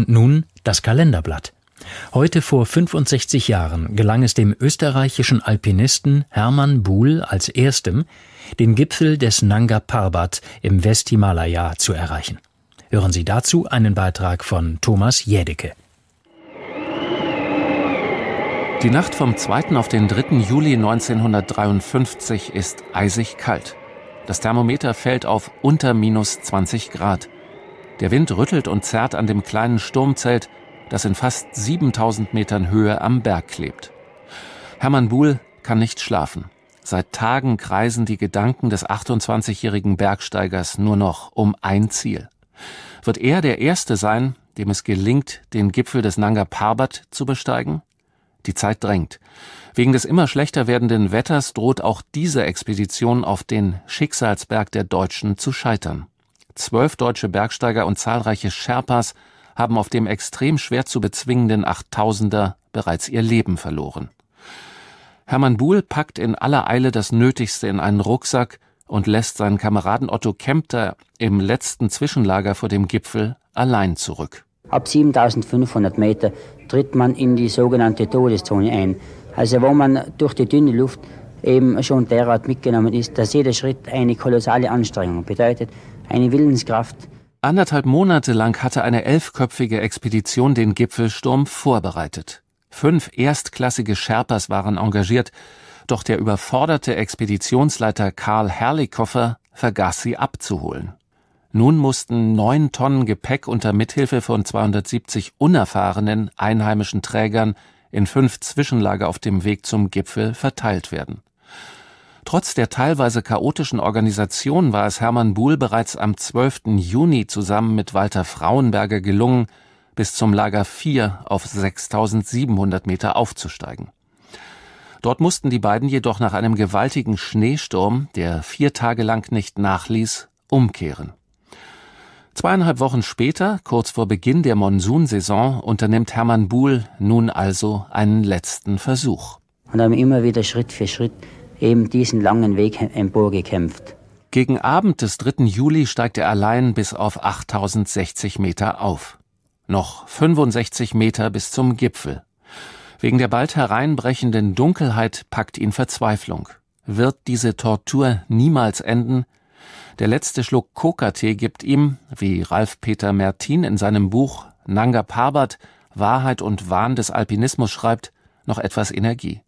Und nun das Kalenderblatt. Heute vor 65 Jahren gelang es dem österreichischen Alpinisten Hermann Buhl als erstem, den Gipfel des Nanga Parbat im Westhimalaya zu erreichen. Hören Sie dazu einen Beitrag von Thomas Jädecke. Die Nacht vom 2. auf den 3. Juli 1953 ist eisig kalt. Das Thermometer fällt auf unter minus 20 Grad. Der Wind rüttelt und zerrt an dem kleinen Sturmzelt, das in fast 7000 Metern Höhe am Berg klebt. Hermann Buhl kann nicht schlafen. Seit Tagen kreisen die Gedanken des 28-jährigen Bergsteigers nur noch um ein Ziel. Wird er der Erste sein, dem es gelingt, den Gipfel des Nanga Parbat zu besteigen? Die Zeit drängt. Wegen des immer schlechter werdenden Wetters droht auch diese Expedition auf den Schicksalsberg der Deutschen zu scheitern. Zwölf deutsche Bergsteiger und zahlreiche Sherpas haben auf dem extrem schwer zu bezwingenden Achttausender bereits ihr Leben verloren. Hermann Buhl packt in aller Eile das Nötigste in einen Rucksack und lässt seinen Kameraden Otto Kempter im letzten Zwischenlager vor dem Gipfel allein zurück. Ab 7500 Meter tritt man in die sogenannte Todeszone ein, also wo man durch die dünne Luft eben schon derart mitgenommen ist, dass jeder Schritt eine kolossale Anstrengung bedeutet, eine Willenskraft. Anderthalb Monate lang hatte eine elfköpfige Expedition den Gipfelsturm vorbereitet. Fünf erstklassige Sherpas waren engagiert, doch der überforderte Expeditionsleiter Karl Herlikoffer vergaß sie abzuholen. Nun mussten neun Tonnen Gepäck unter Mithilfe von 270 unerfahrenen einheimischen Trägern in fünf Zwischenlager auf dem Weg zum Gipfel verteilt werden. Trotz der teilweise chaotischen Organisation war es Hermann Buhl bereits am 12. Juni zusammen mit Walter Frauenberger gelungen, bis zum Lager 4 auf 6700 Meter aufzusteigen. Dort mussten die beiden jedoch nach einem gewaltigen Schneesturm, der vier Tage lang nicht nachließ, umkehren. Zweieinhalb Wochen später, kurz vor Beginn der Monsunsaison, unternimmt Hermann Buhl nun also einen letzten Versuch. Und haben immer wieder Schritt für Schritt eben diesen langen Weg emporgekämpft. Gegen Abend des 3. Juli steigt er allein bis auf 8060 Meter auf. Noch 65 Meter bis zum Gipfel. Wegen der bald hereinbrechenden Dunkelheit packt ihn Verzweiflung. Wird diese Tortur niemals enden? Der letzte Schluck Coca-Tee gibt ihm, wie Ralf Peter Mertin in seinem Buch Nanga Parbat Wahrheit und Wahn des Alpinismus schreibt, noch etwas Energie.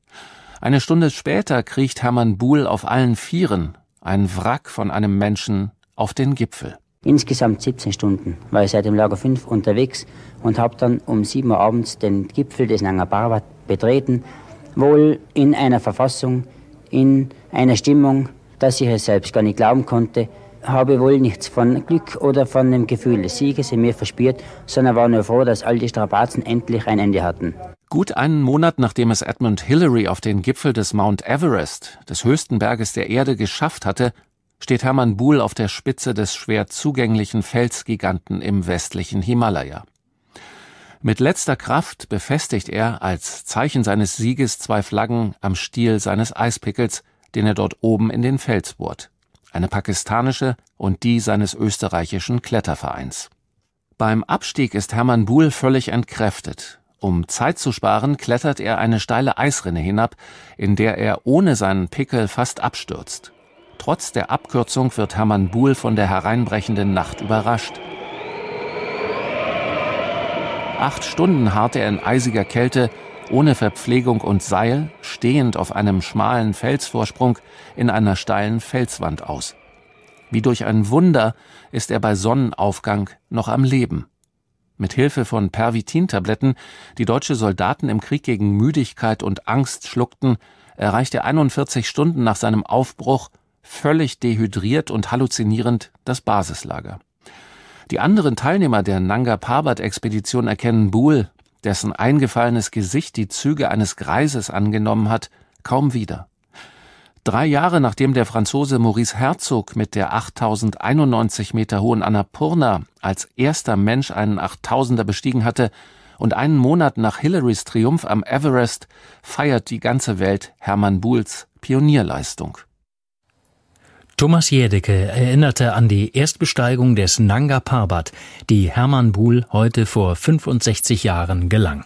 Eine Stunde später kriecht Hermann Buhl auf allen Vieren, ein Wrack von einem Menschen, auf den Gipfel. Insgesamt 17 Stunden war ich seit dem Lager 5 unterwegs und habe dann um 7 Uhr abends den Gipfel des Nanga Parbat betreten, wohl in einer Verfassung, in einer Stimmung, dass ich es selbst gar nicht glauben konnte, habe wohl nichts von Glück oder von dem Gefühl des Sieges in mir verspürt, sondern war nur froh, dass all die Strapazen endlich ein Ende hatten. Gut einen Monat nachdem es Edmund Hillary auf den Gipfel des Mount Everest, des höchsten Berges der Erde, geschafft hatte, steht Hermann Buhl auf der Spitze des schwer zugänglichen Felsgiganten im westlichen Himalaya. Mit letzter Kraft befestigt er als Zeichen seines Sieges zwei Flaggen am Stiel seines Eispickels, den er dort oben in den Fels bohrt. Eine pakistanische und die seines österreichischen Klettervereins. Beim Abstieg ist Hermann Buhl völlig entkräftet. Um Zeit zu sparen, klettert er eine steile Eisrinne hinab, in der er ohne seinen Pickel fast abstürzt. Trotz der Abkürzung wird Hermann Buhl von der hereinbrechenden Nacht überrascht. Acht Stunden harrt er in eisiger Kälte, ohne Verpflegung und Seil, stehend auf einem schmalen Felsvorsprung in einer steilen Felswand aus. Wie durch ein Wunder ist er bei Sonnenaufgang noch am Leben mit Hilfe von Pervitintabletten, die deutsche Soldaten im Krieg gegen Müdigkeit und Angst schluckten, erreichte 41 Stunden nach seinem Aufbruch völlig dehydriert und halluzinierend das Basislager. Die anderen Teilnehmer der Nanga Parbat-Expedition erkennen Buhl, dessen eingefallenes Gesicht die Züge eines Greises angenommen hat, kaum wieder. Drei Jahre nachdem der Franzose Maurice Herzog mit der 8091 Meter hohen Annapurna als erster Mensch einen 8000er bestiegen hatte und einen Monat nach Hillarys Triumph am Everest feiert die ganze Welt Hermann Buhls Pionierleistung. Thomas Jedecke erinnerte an die Erstbesteigung des Nanga Parbat, die Hermann Buhl heute vor 65 Jahren gelang.